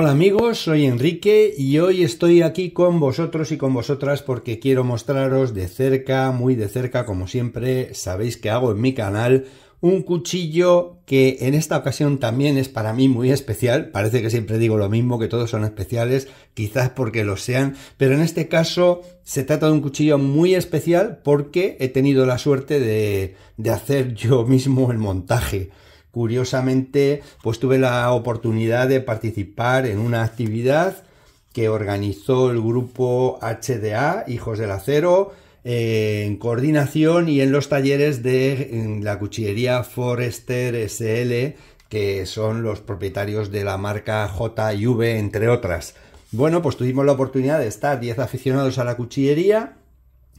Hola amigos, soy Enrique y hoy estoy aquí con vosotros y con vosotras porque quiero mostraros de cerca, muy de cerca, como siempre sabéis que hago en mi canal, un cuchillo que en esta ocasión también es para mí muy especial. Parece que siempre digo lo mismo, que todos son especiales, quizás porque lo sean, pero en este caso se trata de un cuchillo muy especial porque he tenido la suerte de, de hacer yo mismo el montaje. Curiosamente, pues tuve la oportunidad de participar en una actividad que organizó el grupo HDA, Hijos del Acero, eh, en coordinación y en los talleres de la cuchillería Forester SL, que son los propietarios de la marca JV, entre otras. Bueno, pues tuvimos la oportunidad de estar 10 aficionados a la cuchillería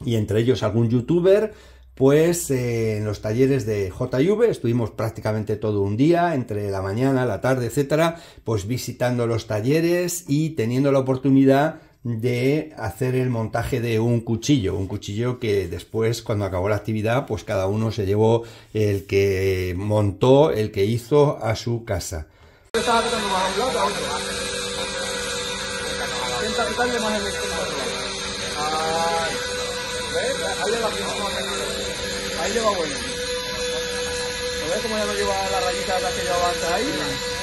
y entre ellos algún youtuber pues eh, en los talleres de JV estuvimos prácticamente todo un día, entre la mañana, la tarde, etcétera, pues visitando los talleres y teniendo la oportunidad de hacer el montaje de un cuchillo, un cuchillo que después cuando acabó la actividad pues cada uno se llevó el que montó, el que hizo a su casa bueno. ya no la rayita ahí?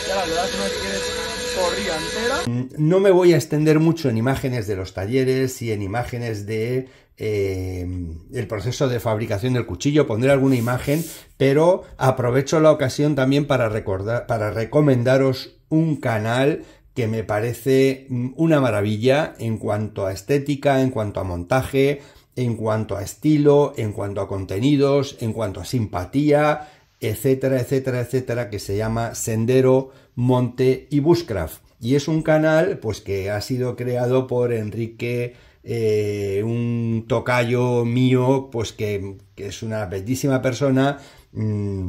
Ya la verdad es que mm, No me voy a extender mucho en imágenes de los talleres y en imágenes de eh, el proceso de fabricación del cuchillo, pondré alguna imagen, pero aprovecho la ocasión también para, recordar, para recomendaros un canal que me parece mm, una maravilla en cuanto a estética, en cuanto a montaje, en cuanto a estilo, en cuanto a contenidos, en cuanto a simpatía, etcétera, etcétera, etcétera, que se llama Sendero, Monte y Bushcraft. Y es un canal pues que ha sido creado por Enrique, eh, un tocayo mío, pues que, es una bellísima persona. Mm,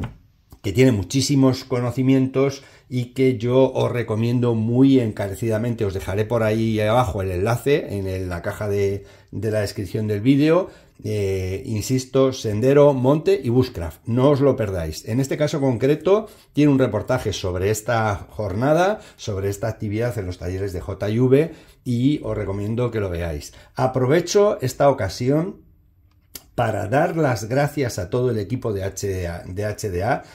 que tiene muchísimos conocimientos y que yo os recomiendo muy encarecidamente. Os dejaré por ahí abajo el enlace en la caja de, de la descripción del vídeo. Eh, insisto, Sendero, Monte y Bushcraft. No os lo perdáis. En este caso concreto, tiene un reportaje sobre esta jornada, sobre esta actividad en los talleres de JV y os recomiendo que lo veáis. Aprovecho esta ocasión para dar las gracias a todo el equipo de HDA,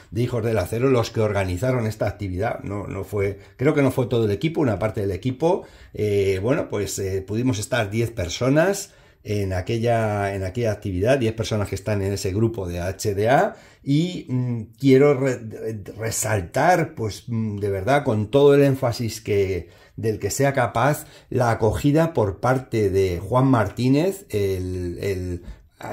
de, Hijos del Acero, los que organizaron esta actividad. No, no fue, creo que no fue todo el equipo, una parte del equipo. Eh, bueno, pues eh, pudimos estar 10 personas en aquella, en aquella actividad, 10 personas que están en ese grupo de HDA y mm, quiero resaltar, pues mm, de verdad, con todo el énfasis que, del que sea capaz, la acogida por parte de Juan Martínez, el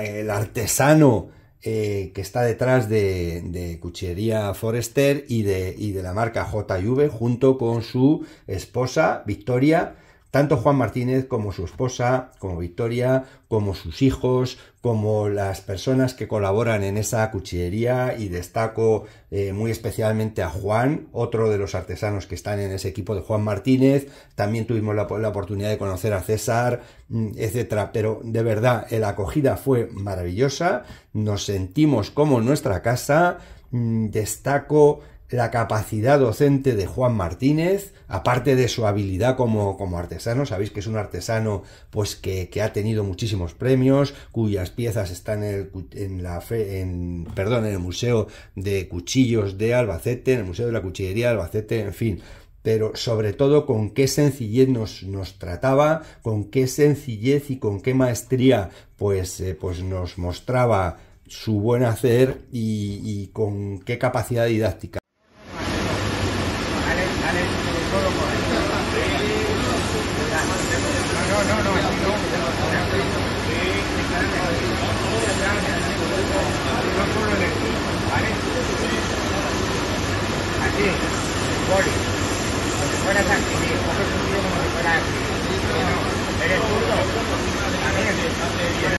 el artesano eh, que está detrás de, Cuchillería Forester y de, y de, la marca JV junto con su esposa Victoria tanto Juan Martínez como su esposa, como Victoria, como sus hijos, como las personas que colaboran en esa cuchillería y destaco eh, muy especialmente a Juan, otro de los artesanos que están en ese equipo de Juan Martínez. También tuvimos la, oportunidad de conocer a César, mm, etcétera. Pero de verdad, la acogida fue maravillosa. Nos sentimos como en nuestra casa. Mm, destaco la capacidad docente de Juan Martínez, aparte de su habilidad como, como artesano, sabéis que es un artesano pues que, ha tenido muchísimos premios, cuyas piezas están en, el, la fe, en, perdón, en el Museo de Cuchillos de Albacete, en el Museo de la Cuchillería de Albacete, en fin, pero sobre todo con qué sencillez nos, nos, trataba, con qué sencillez y con qué maestría pues, eh, pues nos mostraba su buen hacer y con qué capacidad didáctica.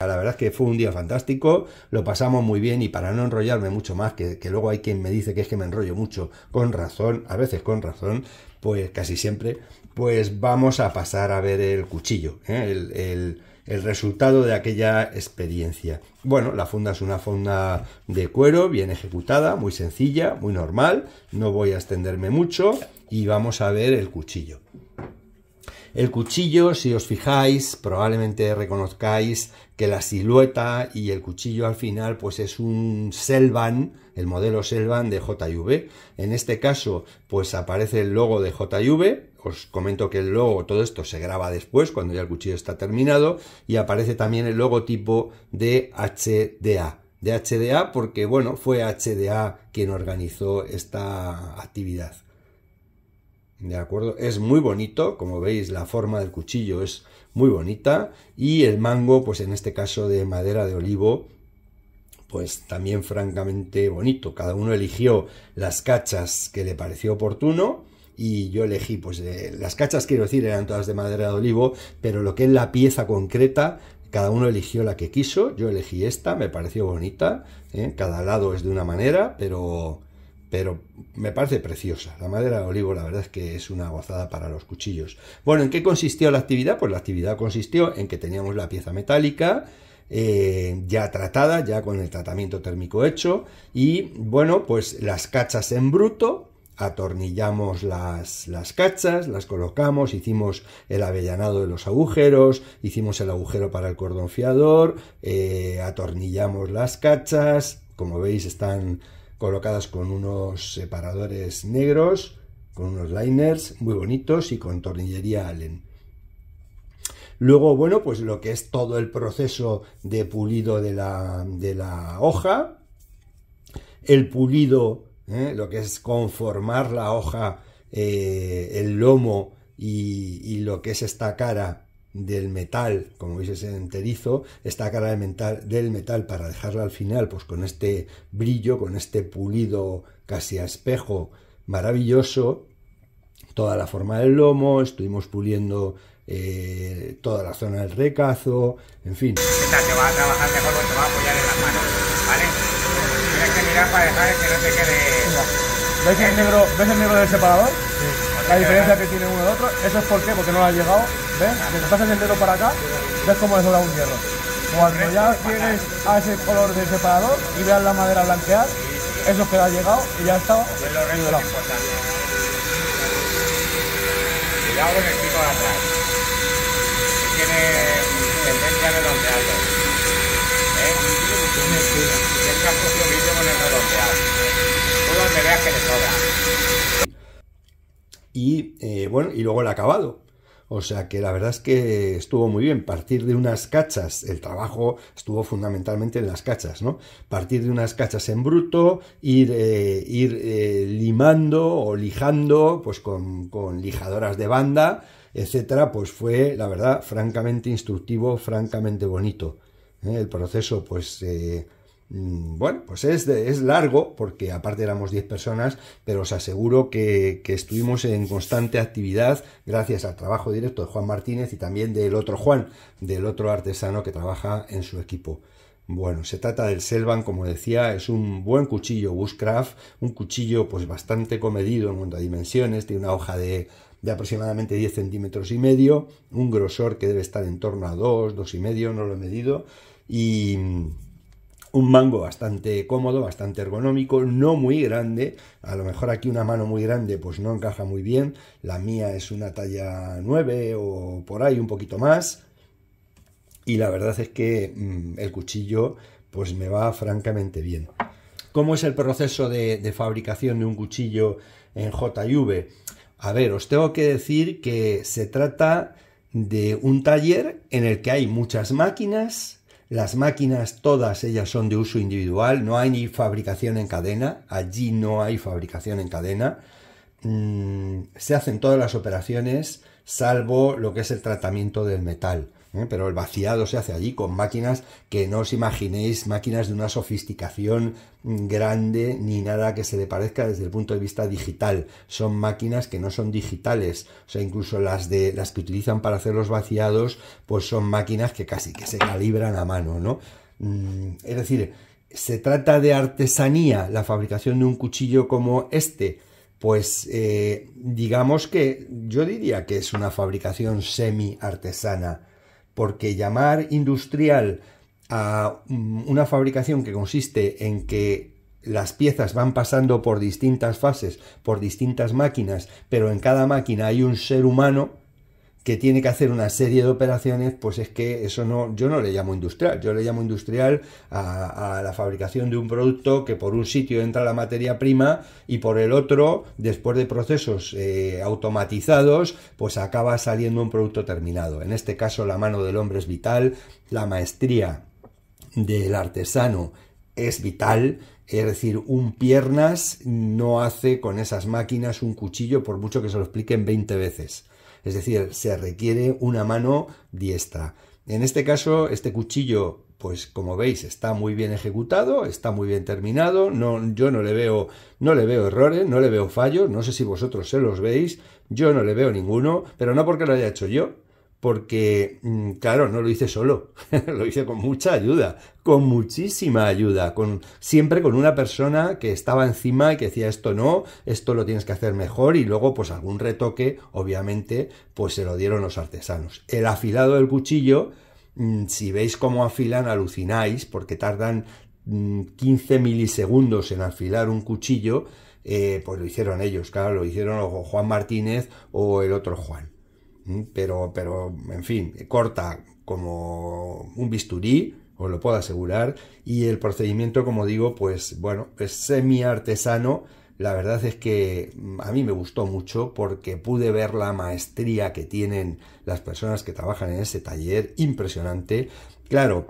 Ah, la verdad es que fue un día fantástico, lo pasamos muy bien y para no enrollarme mucho más, que, que luego hay quien me dice que es que me enrollo mucho, con razón, a veces con razón, pues casi siempre, pues vamos a pasar a ver el cuchillo, ¿eh? el el resultado de aquella experiencia. Bueno, la funda es una funda de cuero, bien ejecutada, muy sencilla, muy normal, no voy a extenderme mucho y vamos a ver el cuchillo. El cuchillo, si os fijáis, probablemente reconozcáis que la silueta y el cuchillo al final pues es un Selvan, el modelo Selvan de JV. En este caso pues aparece el logo de JV, os comento que el logo, todo esto se graba después, cuando ya el cuchillo está terminado, y aparece también el logotipo de HDA. De HDA porque, bueno, fue HDA quien organizó esta actividad. ¿De acuerdo? Es muy bonito, como veis la forma del cuchillo es muy bonita y el mango, pues en este caso de madera de olivo, pues también francamente bonito. Cada uno eligió las cachas que le pareció oportuno y yo elegí, pues eh, las cachas quiero decir eran todas de madera de olivo, pero lo que es la pieza concreta, cada uno eligió la que quiso, yo elegí esta, me pareció bonita, ¿eh? cada lado es de una manera, pero, pero me parece preciosa. La madera de olivo la verdad es que es una gozada para los cuchillos. Bueno, ¿en qué consistió la actividad? Pues la actividad consistió en que teníamos la pieza metálica, eh, ya tratada, ya con el tratamiento térmico hecho. Y bueno, pues las cachas en bruto, atornillamos las, las cachas, las colocamos, hicimos el avellanado de los agujeros, hicimos el agujero para el cordón fiador, eh, atornillamos las cachas, como veis están colocadas con unos separadores negros, con unos liners muy bonitos y con tornillería Allen. Luego, bueno, pues lo que es todo el proceso de pulido de la, de la hoja, el pulido ¿eh? lo que es conformar la hoja, eh, el lomo y, lo que es esta cara del metal, como veis es enterizo, esta cara del metal, para dejarla al final, pues con este brillo, con este pulido casi a espejo maravilloso, toda la forma del lomo, estuvimos puliendo eh, toda la zona del recazo, en fin que mirar para dejar que no te quede. ¿Ves el negro, ¿Ves negro del separador? Sí. La diferencia que tiene uno del otro, eso es porque, porque no lo ha llegado, ¿ves? pasas el dedo para acá, ves cómo le sobra un hierro. Cuando ya tienes a ese color del separador y veas la madera blanquear, eso es que ha llegado y ya está. Y pues hago el pico de atrás. Tiene tendencia de donde algo. ¿Eh? Y eh, bueno, y luego el acabado. O sea que la verdad es que estuvo muy bien. Partir de unas cachas, el trabajo estuvo fundamentalmente en las cachas, ¿no? Partir de unas cachas en bruto, ir, eh, ir eh, limando o lijando, pues con, con lijadoras de banda, etcétera, pues fue, la verdad, francamente instructivo, francamente bonito. El proceso, pues Mm, bueno, pues es, es largo, porque aparte éramos 10 personas, pero os aseguro que, estuvimos en constante actividad gracias al trabajo directo de Juan Martínez y también del otro Juan, del otro artesano que trabaja en su equipo. Bueno, se trata del Selvan, como decía, es un buen cuchillo Bushcraft, un cuchillo pues bastante comedido en cuanto a dimensiones, tiene una hoja de, aproximadamente 10 centímetros y medio, un grosor que debe estar en torno a 2, dos y medio, no lo he medido, y un mango bastante cómodo, bastante ergonómico, no muy grande, a lo mejor aquí una mano muy grande pues no encaja muy bien, la mía es una talla 9 o por ahí un poquito más, y la verdad es que mm, el cuchillo pues me va francamente bien. ¿Cómo es el proceso de, de fabricación de un cuchillo en JV? A ver, os tengo que decir que se trata de un taller en el que hay muchas máquinas, las máquinas, todas ellas son de uso individual, no hay ni fabricación en cadena, allí no hay fabricación en cadena. Mm, se hacen todas las operaciones salvo lo que es el tratamiento del metal. ¿eh? pero el vaciado se hace allí con máquinas que no os imaginéis, máquinas de una sofisticación grande ni nada que se le parezca desde el punto de vista digital. Son máquinas que no son digitales, o sea, incluso las de las que utilizan para hacer los vaciados, pues son máquinas que casi que se calibran a mano, ¿no? Mm, es decir, se trata de artesanía, la fabricación de un cuchillo como este, pues eh, digamos que yo diría que es una fabricación semi artesana porque llamar industrial a mm, una fabricación que consiste en que las piezas van pasando por distintas fases, por distintas máquinas, pero en cada máquina hay un ser humano, que tiene que hacer una serie de operaciones, pues es que eso no, yo no le llamo industrial, yo le llamo industrial a, la fabricación de un producto que por un sitio entra la materia prima y por el otro, después de procesos eh, automatizados, pues acaba saliendo un producto terminado. En este caso, la mano del hombre es vital, la maestría del artesano es vital, es decir, un piernas no hace con esas máquinas un cuchillo por mucho que se lo expliquen 20 veces. Es decir, se requiere una mano diestra. En este caso, este cuchillo pues como veis está muy bien ejecutado, está muy bien terminado, no, yo no le, veo, no le veo errores, no le veo fallos, no sé si vosotros se los veis, yo no le veo ninguno, pero no porque lo haya hecho yo, porque, mm, claro, no lo hice solo, lo hice con mucha ayuda, con muchísima ayuda, con, siempre con una persona que estaba encima y que decía esto no, esto lo tienes que hacer mejor y luego pues algún retoque, obviamente, pues se lo dieron los artesanos. El afilado del cuchillo, mm, si veis cómo afilan, alucináis, porque tardan 15 mm, milisegundos en afilar un cuchillo, eh, pues lo hicieron ellos, claro, lo hicieron Juan Martínez o el otro Juan. Mm, pero, pero, en fin, corta como un bisturí, os lo puedo asegurar. Y el procedimiento, como digo, pues bueno, es semi artesano. La verdad es que mm, a mí me gustó mucho porque pude ver la maestría que tienen las personas que trabajan en ese taller, impresionante. Claro,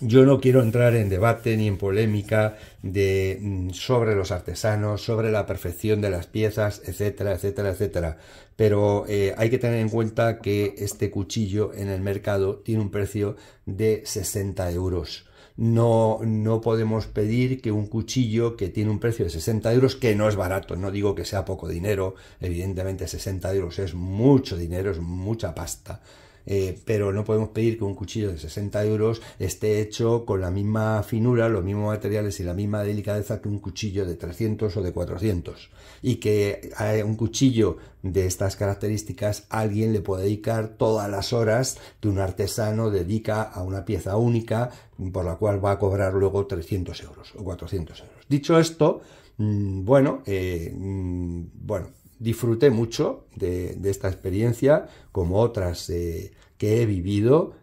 yo no quiero entrar en debate ni en polémica mm, sobre los artesanos, sobre la perfección de las piezas, etcétera, etcétera, etcétera. Pero eh, hay que tener en cuenta que este cuchillo en el mercado tiene un precio de 60 euros. No, no podemos pedir que un cuchillo que tiene un precio de 60 euros, que no es barato, no digo que sea poco dinero, evidentemente 60 euros es mucho dinero, es mucha pasta eh, pero no podemos pedir que un cuchillo de 60 euros esté hecho con la misma finura, los mismos materiales y la misma delicadeza que un cuchillo de 300 o de 400. Y que a un cuchillo de estas características alguien le pueda dedicar todas las horas que un artesano dedica a una pieza única por la cual va a cobrar luego 300 euros o 400 euros. Dicho esto, mm, bueno, eh, mm, bueno, disfruté mucho de, esta experiencia, como otras eh, que he vivido.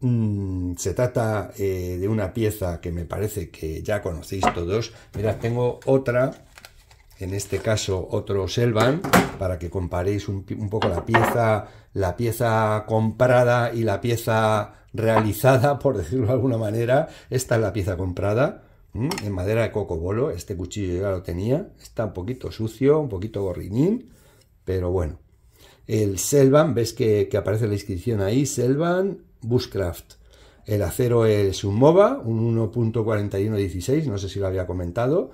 Mm, se trata eh, de una pieza que me parece que ya conocéis todos. mira tengo otra, en este caso otro Selvan, para que comparéis un, poco la pieza, la pieza comprada y la pieza realizada, por decirlo de alguna manera. Esta es la pieza comprada Mm, en madera de cocobolo. Este cuchillo ya lo tenía. Está un poquito sucio, un poquito gorriñín, pero bueno. El Selvan, ves que, aparece la inscripción ahí, Selvan Bushcraft. El acero es un MOBA, un 1.4116, no sé si lo había comentado,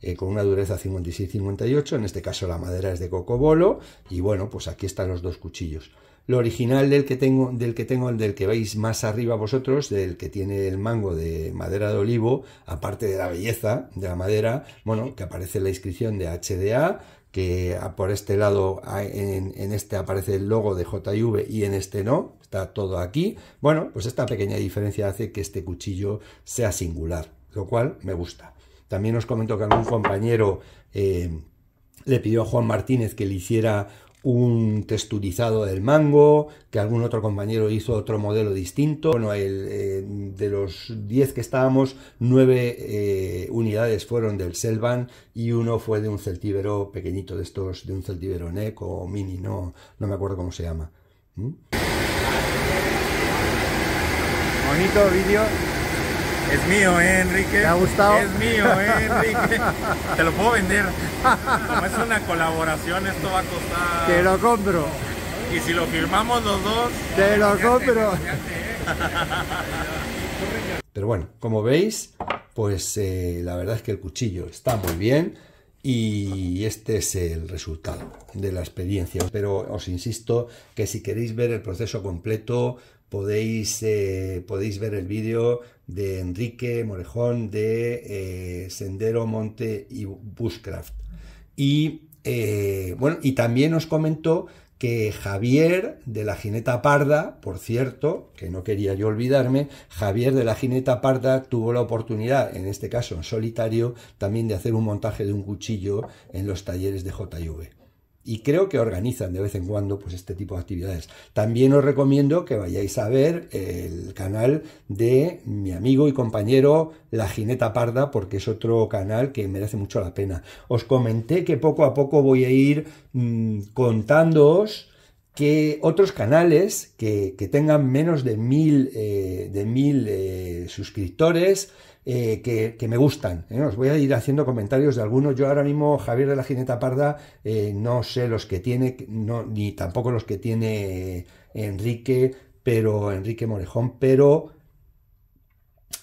eh, con una dureza 56-58, en este caso la madera es de cocobolo, y bueno, pues aquí están los dos cuchillos lo original del que tengo, del que tengo, del que veis más arriba vosotros, del que tiene el mango de madera de olivo, aparte de la belleza de la madera, bueno, que aparece la inscripción de HDA, que por este lado, en, este aparece el logo de JV y en este no, está todo aquí. Bueno, pues esta pequeña diferencia hace que este cuchillo sea singular, lo cual me gusta. También os comento que algún compañero eh, le pidió a Juan Martínez que le hiciera un texturizado del mango, que algún otro compañero hizo otro modelo distinto. Bueno, el, eh, de los 10 que estábamos, 9 eh, unidades fueron del Selvan y uno fue de un celtíbero pequeñito de estos, de un celtíbero NEC o mini, no, no me acuerdo cómo se llama. ¿Mm? Bonito vídeo es mío, ¿eh, Enrique? ¿Te ha gustado? Es mío, ¿eh, Enrique? Te lo puedo vender. es una colaboración, esto va a costar... Te lo compro. Y si lo firmamos los dos... Te lo compro. Pero bueno, como veis, pues eh, la verdad es que el cuchillo está muy bien y este es el resultado de la experiencia. Pero os insisto que si queréis ver el proceso completo podéis, eh, podéis ver el vídeo de Enrique Morejón de eh, Sendero, Monte y Bushcraft. Y eh, bueno, y también os comentó que Javier de la Jineta Parda, por cierto, que no quería yo olvidarme, Javier de la Jineta Parda tuvo la oportunidad, en este caso en solitario, también de hacer un montaje de un cuchillo en los talleres de JV y creo que organizan de vez en cuando pues, este tipo de actividades. También os recomiendo que vayáis a ver el canal de mi amigo y compañero La Jineta Parda, porque es otro canal que merece mucho la pena. Os comenté que poco a poco voy a ir mm, contándoos que otros canales que, tengan menos de mil, eh, de mil eh, suscriptores eh, que, me gustan. Os voy a ir haciendo comentarios de algunos. Yo ahora mismo, Javier de la Gineta Parda, no sé los que tiene, ni tampoco los que tiene Enrique, pero Enrique Morejón, pero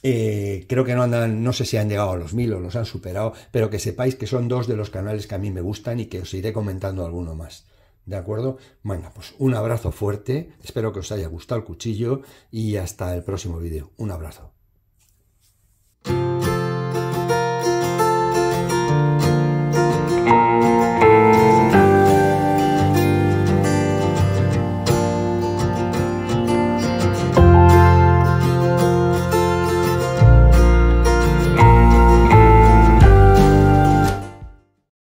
creo que no andan, no sé si han llegado a los mil o los han superado, pero que sepáis que son dos de los canales que a mí me gustan y que os iré comentando alguno más. ¿De acuerdo? Bueno, pues un abrazo fuerte, espero que os haya gustado el cuchillo y hasta el próximo vídeo. Un abrazo.